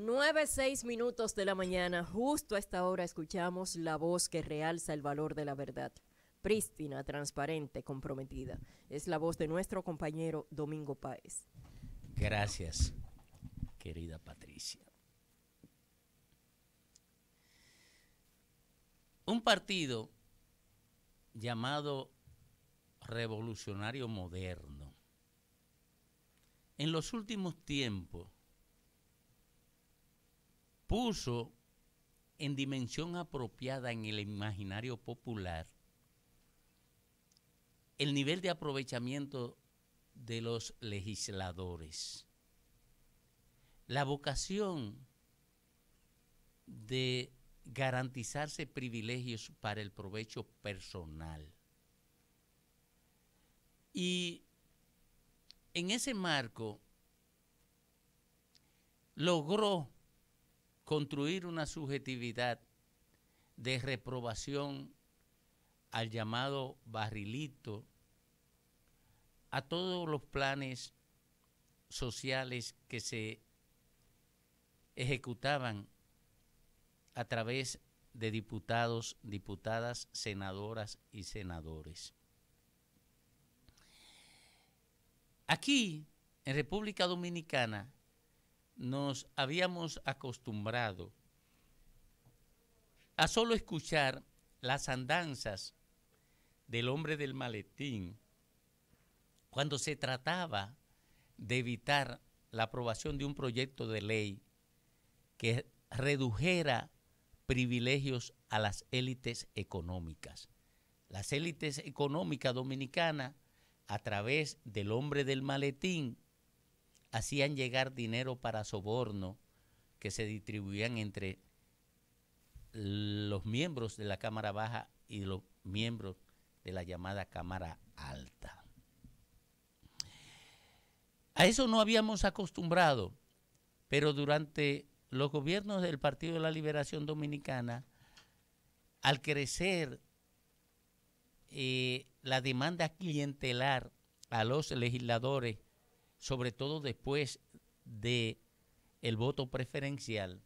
Nueve, seis minutos de la mañana, justo a esta hora escuchamos la voz que realza el valor de la verdad. Prístina, transparente, comprometida. Es la voz de nuestro compañero Domingo Páez. Gracias, querida Patricia. Un partido llamado Revolucionario Moderno, en los últimos tiempos, puso en dimensión apropiada en el imaginario popular el nivel de aprovechamiento de los legisladores. La vocación de garantizarse privilegios para el provecho personal. Y en ese marco logró construir una subjetividad de reprobación al llamado barrilito, a todos los planes sociales que se ejecutaban a través de diputados, diputadas, senadoras y senadores. Aquí, en República Dominicana, nos habíamos acostumbrado a solo escuchar las andanzas del hombre del maletín cuando se trataba de evitar la aprobación de un proyecto de ley que redujera privilegios a las élites económicas. Las élites económicas dominicanas, a través del hombre del maletín, hacían llegar dinero para soborno que se distribuían entre los miembros de la Cámara Baja y los miembros de la llamada Cámara Alta. A eso no habíamos acostumbrado, pero durante los gobiernos del Partido de la Liberación Dominicana, al crecer eh, la demanda clientelar a los legisladores sobre todo después de el voto preferencial,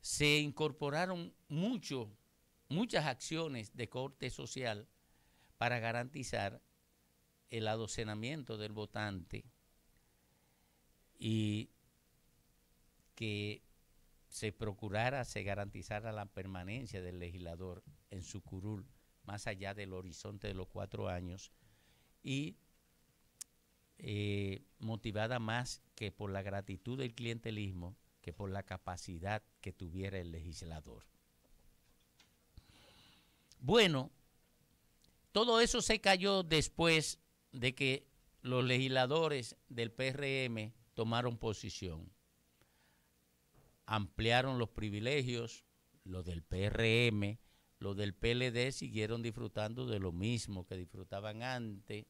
se incorporaron muchas acciones de corte social para garantizar el adocenamiento del votante y que se procurara, se garantizara la permanencia del legislador en su curul, más allá del horizonte de los cuatro años, y eh, motivada más que por la gratitud del clientelismo que por la capacidad que tuviera el legislador. Bueno, todo eso se cayó después de que los legisladores del PRM tomaron posición, ampliaron los privilegios, los del PRM, los del PLD siguieron disfrutando de lo mismo que disfrutaban antes,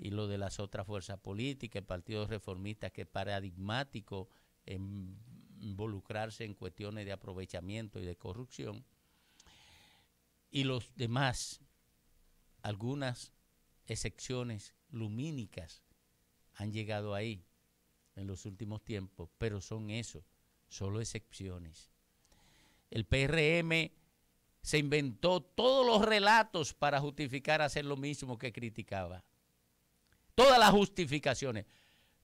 y lo de las otras fuerzas políticas, el Partido Reformista que es paradigmático en involucrarse en cuestiones de aprovechamiento y de corrupción, y los demás, algunas excepciones lumínicas han llegado ahí en los últimos tiempos, pero son eso, solo excepciones. El PRM se inventó todos los relatos para justificar hacer lo mismo que criticaba todas las justificaciones.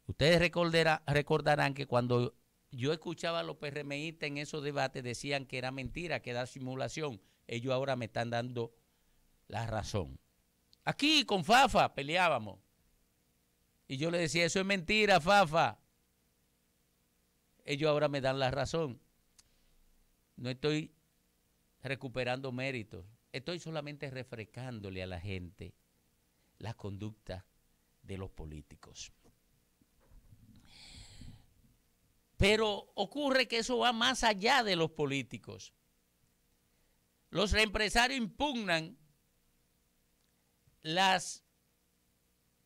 Ustedes recordarán, que cuando yo escuchaba a los PRMistas en esos debates decían que era mentira, que era simulación. Ellos ahora me están dando la razón. Aquí con Fafa peleábamos. Y yo le decía, eso es mentira, Fafa. Ellos ahora me dan la razón. No estoy recuperando méritos. Estoy solamente refrescándole a la gente la conducta de los políticos. Pero ocurre que eso va más allá de los políticos. Los empresarios impugnan las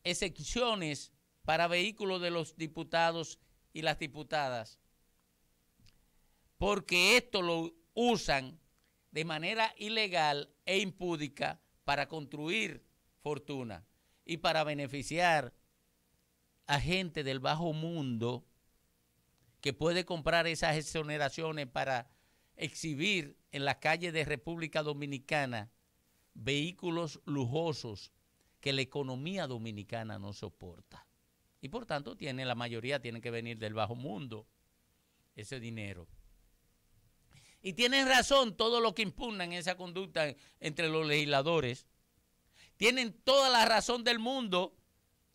excepciones para vehículos de los diputados y las diputadas, porque esto lo usan de manera ilegal e impúdica para construir fortuna y para beneficiar a gente del bajo mundo que puede comprar esas exoneraciones para exhibir en las calles de República Dominicana vehículos lujosos que la economía dominicana no soporta. Y por tanto, tiene, la mayoría tiene que venir del bajo mundo ese dinero. Y tienen razón todo lo que impugnan esa conducta entre los legisladores, tienen toda la razón del mundo.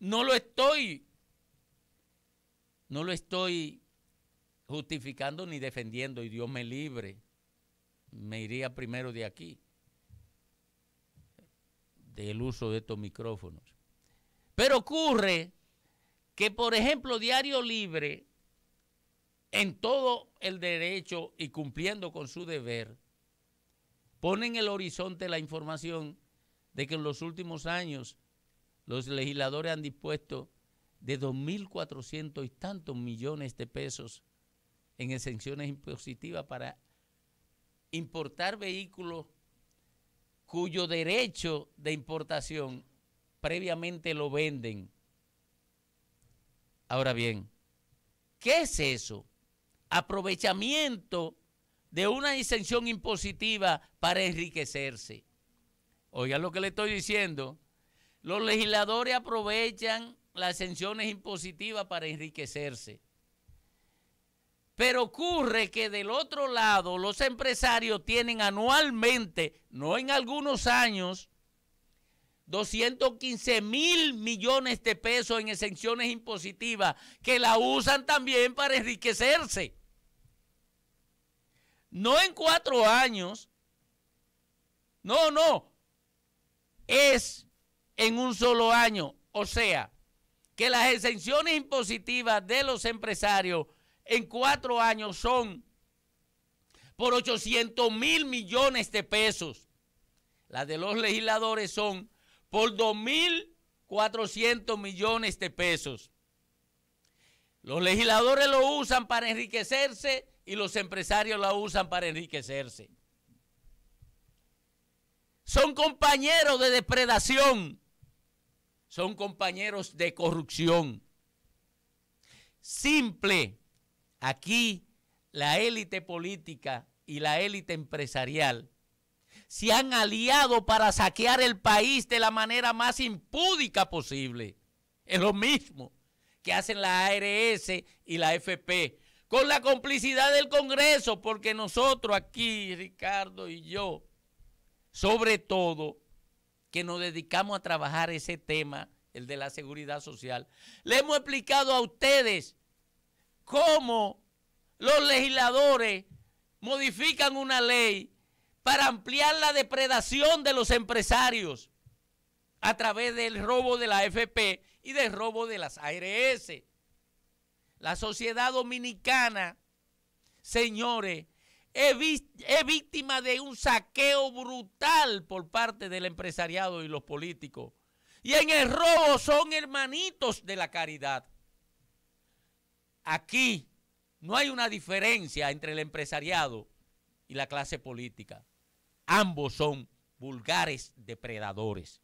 No lo estoy. No lo estoy justificando ni defendiendo y Dios me libre. Me iría primero de aquí, del uso de estos micrófonos. Pero ocurre que, por ejemplo, Diario Libre, en todo el derecho y cumpliendo con su deber, ponen el horizonte la información de que en los últimos años los legisladores han dispuesto de 2.400 y tantos millones de pesos en exenciones impositivas para importar vehículos cuyo derecho de importación previamente lo venden. Ahora bien, ¿qué es eso? Aprovechamiento de una exención impositiva para enriquecerse. Oigan lo que le estoy diciendo. Los legisladores aprovechan las exenciones impositivas para enriquecerse. Pero ocurre que del otro lado los empresarios tienen anualmente, no en algunos años, 215 mil millones de pesos en exenciones impositivas que la usan también para enriquecerse. No en cuatro años. No, no, es en un solo año. O sea, que las exenciones impositivas de los empresarios en cuatro años son por 800 mil millones de pesos. Las de los legisladores son por 2.400 millones de pesos. Los legisladores lo usan para enriquecerse y los empresarios la usan para enriquecerse son compañeros de depredación, son compañeros de corrupción. Simple, aquí la élite política y la élite empresarial se han aliado para saquear el país de la manera más impúdica posible. Es lo mismo que hacen la ARS y la FP, con la complicidad del Congreso, porque nosotros aquí, Ricardo y yo, sobre todo que nos dedicamos a trabajar ese tema, el de la seguridad social. Le hemos explicado a ustedes cómo los legisladores modifican una ley para ampliar la depredación de los empresarios a través del robo de la AFP y del robo de las ARS. La sociedad dominicana, señores, es víctima de un saqueo brutal por parte del empresariado y los políticos. Y en el robo son hermanitos de la caridad. Aquí no hay una diferencia entre el empresariado y la clase política. Ambos son vulgares depredadores.